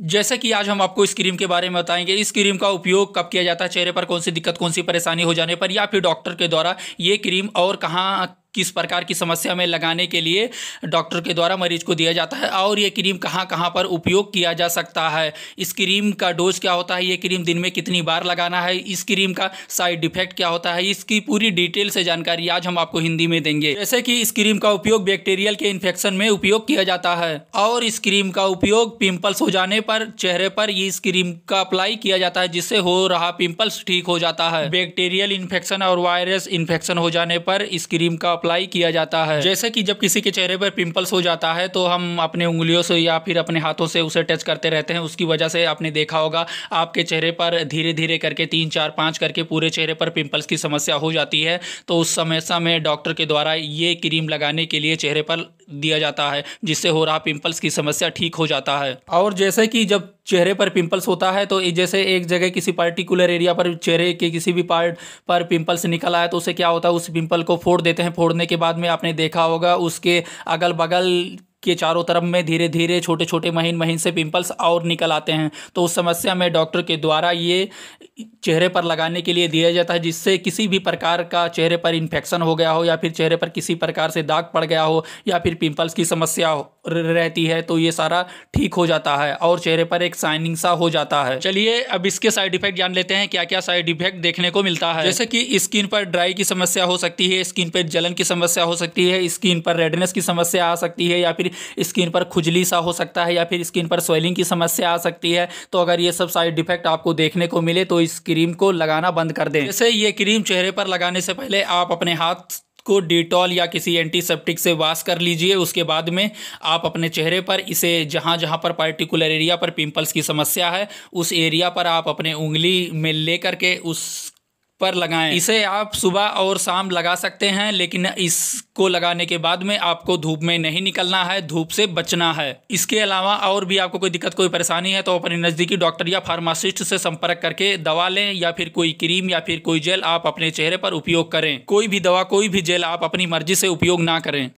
जैसे कि आज हम आपको इस क्रीम के बारे में बताएंगे इस क्रीम का उपयोग कब किया जाता है चेहरे पर कौन सी दिक्कत कौन सी परेशानी हो जाने पर या फिर डॉक्टर के द्वारा ये क्रीम और कहाँ किस प्रकार की समस्या में लगाने के लिए डॉक्टर के द्वारा मरीज को दिया जाता है और ये क्रीम कहाँ कहाँ पर उपयोग किया जा सकता है इस क्रीम का डोज क्या होता है ये क्रीम दिन में कितनी बार लगाना है इस क्रीम का साइड इफेक्ट क्या होता है इसकी पूरी डिटेल से जानकारी आज हम आपको हिंदी में देंगे जैसे कि इस क्रीम का उपयोग बैक्टीरियल के इन्फेक्शन में उपयोग किया जाता है और इस क्रीम का उपयोग पिंपल्स हो जाने पर चेहरे पर ये इस क्रीम का अप्लाई किया जाता है जिससे हो रहा पिंपल्स ठीक हो जाता है बैक्टीरियल इन्फेक्शन और वायरस इन्फेक्शन हो जाने पर इस क्रीम का अप्लाई अप्लाई किया जाता है जैसे कि जब किसी के चेहरे पर पिंपल्स हो जाता है तो हम अपने उंगलियों से या फिर अपने हाथों से उसे टच करते रहते हैं उसकी वजह से आपने देखा होगा आपके चेहरे पर धीरे धीरे करके तीन चार पाँच करके पूरे चेहरे पर पिम्पल्स की समस्या हो जाती है तो उस समस्या में डॉक्टर के द्वारा ये क्रीम लगाने के लिए चेहरे पर दिया जाता है जिससे हो रहा पिंपल्स की समस्या ठीक हो जाता है और जैसे कि जब चेहरे पर पिंपल्स होता है तो जैसे एक जगह किसी पर्टिकुलर एरिया पर चेहरे के किसी भी पार्ट पर पिंपल्स निकल आया तो उसे क्या होता है उस पिंपल को फोड़ देते हैं फोड़ने के बाद में आपने देखा होगा उसके अगल बगल के चारों तरफ में धीरे धीरे छोटे छोटे महीन महीन से पिंपल्स और निकल आते हैं तो उस समस्या में डॉक्टर के द्वारा ये चेहरे पर लगाने के लिए दिया जाता है जिससे किसी भी प्रकार का चेहरे पर इन्फेक्शन हो गया हो या फिर चेहरे पर किसी प्रकार से दाग पड़ गया हो या फिर पिंपल्स की समस्या रहती है तो ये सारा ठीक हो जाता है और चेहरे पर एक साइनिंग सा हो जाता है चलिए अब इसके साइड इफेक्ट जान लेते हैं क्या क्या साइड इफेक्ट देखने को मिलता है जैसे कि स्किन पर ड्राई की समस्या हो सकती है स्किन पर जलन की समस्या हो सकती है स्किन पर रेडनेस की समस्या आ सकती है या फिर स्किन पर खुजली सा हो सकता है या फिर स्किन पर स्वेलिंग की समस्या आ सकती है तो अगर ये सब साइड इफेक्ट आपको देखने को मिले तो इस क्रीम को लगाना बंद कर दें जैसे ये क्रीम चेहरे पर लगाने से पहले आप अपने हाथ को डिटॉल या किसी एंटीसेप्टिक से वाश कर लीजिए उसके बाद में आप अपने चेहरे पर इसे जहाँ जहाँ पर पर्टिकुलर एरिया पर पिंपल्स की समस्या है उस एरिया पर आप अपने उंगली में ले करके उस पर लगाएं इसे आप सुबह और शाम लगा सकते हैं लेकिन इसको लगाने के बाद में आपको धूप में नहीं निकलना है धूप से बचना है इसके अलावा और भी आपको कोई दिक्कत कोई परेशानी है तो अपने नज़दीकी डॉक्टर या फार्मासिस्ट से संपर्क करके दवा लें या फिर कोई क्रीम या फिर कोई जेल आप अपने चेहरे पर उपयोग करें कोई भी दवा कोई भी जेल आप अपनी मर्जी से उपयोग ना करें